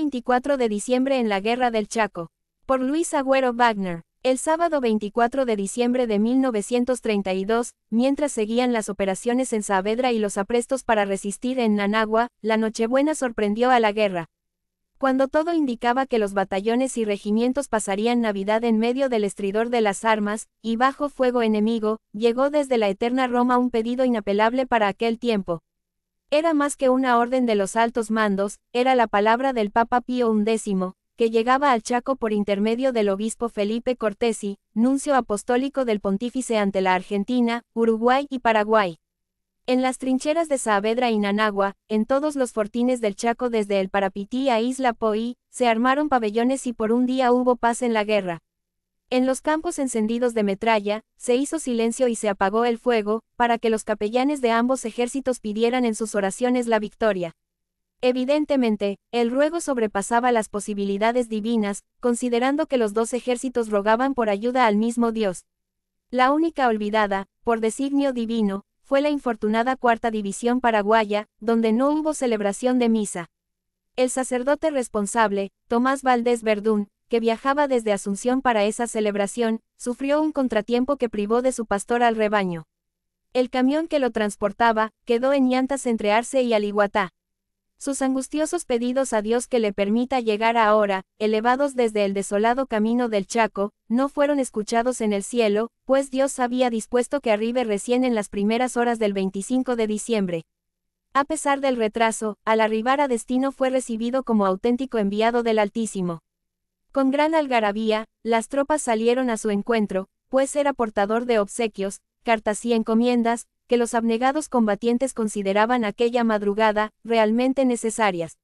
24 de diciembre en la Guerra del Chaco. Por Luis Agüero Wagner. El sábado 24 de diciembre de 1932, mientras seguían las operaciones en Saavedra y los aprestos para resistir en Nanagua, la Nochebuena sorprendió a la guerra. Cuando todo indicaba que los batallones y regimientos pasarían Navidad en medio del estridor de las armas, y bajo fuego enemigo, llegó desde la eterna Roma un pedido inapelable para aquel tiempo, era más que una orden de los altos mandos, era la palabra del Papa Pío X, que llegaba al Chaco por intermedio del obispo Felipe Cortesi, nuncio apostólico del pontífice ante la Argentina, Uruguay y Paraguay. En las trincheras de Saavedra y Nanagua, en todos los fortines del Chaco desde el Parapití a Isla Poí, se armaron pabellones y por un día hubo paz en la guerra, en los campos encendidos de metralla, se hizo silencio y se apagó el fuego, para que los capellanes de ambos ejércitos pidieran en sus oraciones la victoria. Evidentemente, el ruego sobrepasaba las posibilidades divinas, considerando que los dos ejércitos rogaban por ayuda al mismo Dios. La única olvidada, por designio divino, fue la infortunada Cuarta División Paraguaya, donde no hubo celebración de misa. El sacerdote responsable, Tomás Valdés Verdún, que viajaba desde Asunción para esa celebración, sufrió un contratiempo que privó de su pastor al rebaño. El camión que lo transportaba, quedó en llantas entre Arce y Aliguatá. Sus angustiosos pedidos a Dios que le permita llegar ahora, elevados desde el desolado camino del Chaco, no fueron escuchados en el cielo, pues Dios había dispuesto que arribe recién en las primeras horas del 25 de diciembre. A pesar del retraso, al arribar a destino fue recibido como auténtico enviado del Altísimo. Con gran algarabía, las tropas salieron a su encuentro, pues era portador de obsequios, cartas y encomiendas, que los abnegados combatientes consideraban aquella madrugada realmente necesarias,